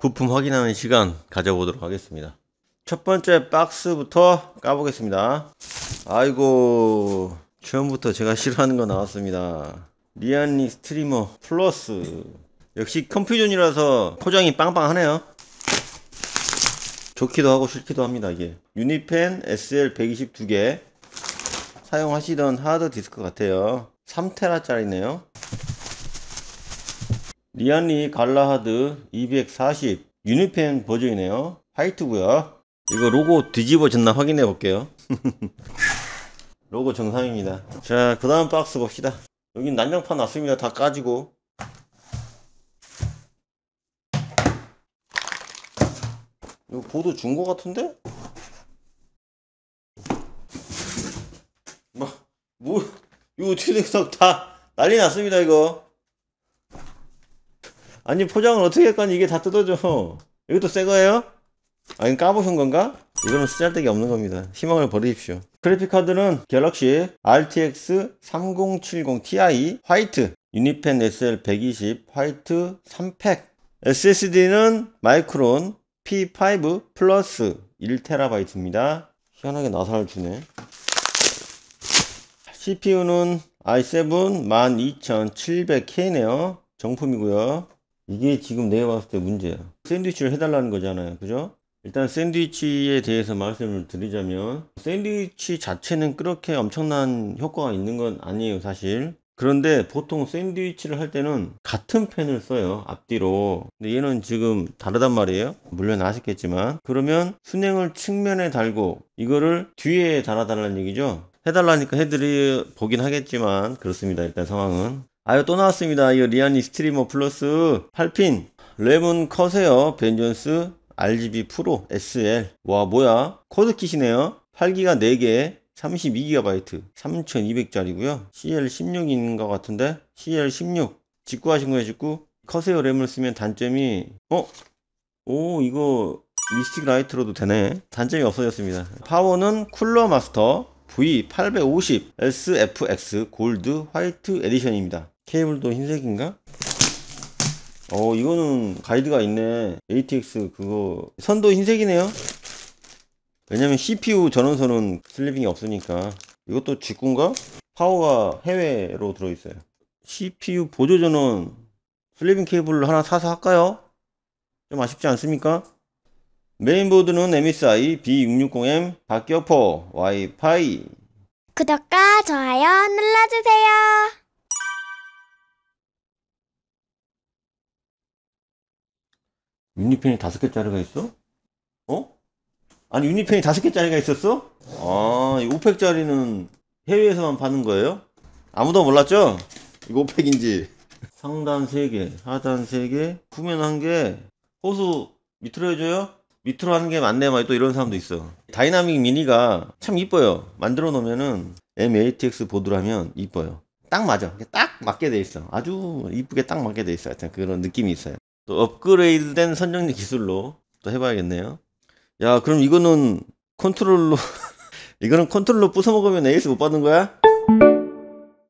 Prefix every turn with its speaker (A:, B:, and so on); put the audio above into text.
A: 부품 확인하는 시간 가져보도록 하겠습니다 첫 번째 박스부터 까보겠습니다 아이고 처음부터 제가 싫어하는 거 나왔습니다 리안리 스트리머 플러스 역시 컴퓨전이라서 포장이 빵빵하네요 좋기도 하고 싫기도 합니다 이게 유니펜 SL 1 2 2개 사용하시던 하드 디스크 같아요 3테라짜리네요 리안리 갈라하드 240 유니펜 버전이네요 화이트고요 이거 로고 뒤집어졌나 확인해 볼게요 로고 정상입니다 자 그 다음 박스 봅시다 여긴 난장판 났습니다 다 까지고 이거 보드준거 같은데? 뭐, 뭐, 이거 어떻게 다 난리 났습니다, 이거. 아니 포장을 어떻게 했건 이게 다 뜯어져 이것도 새 거예요? 아니 까보신 건가? 이거는 쓰잘데기 없는 겁니다 희망을 버리십시오 그래픽카드는 갤럭시 RTX 3070 Ti 화이트 유니펜 SL 120 화이트 3팩 SSD는 마이크론 P5 플러스 1TB입니다 희한하게 나사를 주네 CPU는 i7 12700K네요 정품이고요 이게 지금 내가 봤을 때 문제야. 샌드위치를 해달라는 거잖아요. 그죠? 일단 샌드위치에 대해서 말씀을 드리자면 샌드위치 자체는 그렇게 엄청난 효과가 있는 건 아니에요 사실 그런데 보통 샌드위치를 할 때는 같은 펜을 써요 앞뒤로 근데 얘는 지금 다르단 말이에요 물론 아쉽겠지만 그러면 순행을 측면에 달고 이거를 뒤에 달아달라는 얘기죠 해달라니까 해드리 보긴 하겠지만 그렇습니다 일단 상황은 아유 또 나왔습니다. 이 리안이 스트리머 플러스 8핀 램은 커세요. 벤전스 RGB 프로 SL 와 뭐야 코드킷이네요. 8기가 4개 32GB 3200짜리고요 CL16인 것 같은데 CL16 직구하신 거예요 직구 커세어 램을 쓰면 단점이 어? 오 이거 미스틱 라이트로도 되네 단점이 없어졌습니다 파워는 쿨러 마스터 V850 SFX 골드 화이트 에디션입니다 케이블도 흰색인가? 어 이거는 가이드가 있네 ATX 그거 선도 흰색이네요 왜냐면 CPU 전원선은 슬리빙이 없으니까 이것도 직구인가? 파워가 해외로 들어있어요 CPU 보조 전원 슬리빙 케이블 하나 사서 할까요? 좀 아쉽지 않습니까? 메인보드는 MSI B660M 박격포 와이파이 구독과 좋아요 눌러주세요 유니펜이 다섯 개짜리가 있어? 어? 아니 유니펜이 다섯 개짜리가 있었어? 아, 이5 0 0짜리는 해외에서만 파는 거예요? 아무도 몰랐죠? 이거 5 0 0인지 상단 3개, 하단 3개, 후면 1개, 호수 밑으로 해줘요? 밑으로 하는 게 맞네, 막또 이런 사람도 있어. 다이나믹 미니가 참 이뻐요. 만들어 놓으면은 MATX 보드라면 이뻐요. 딱 맞아. 딱 맞게 돼 있어. 아주 이쁘게 딱 맞게 돼 있어. 하여튼 그런 느낌이 있어요. 또 업그레이드된 선정리 기술로 또 해봐야겠네요. 야, 그럼 이거는 컨트롤로, 이거는 컨트롤로 부숴먹으면 에이스 못 받는 거야?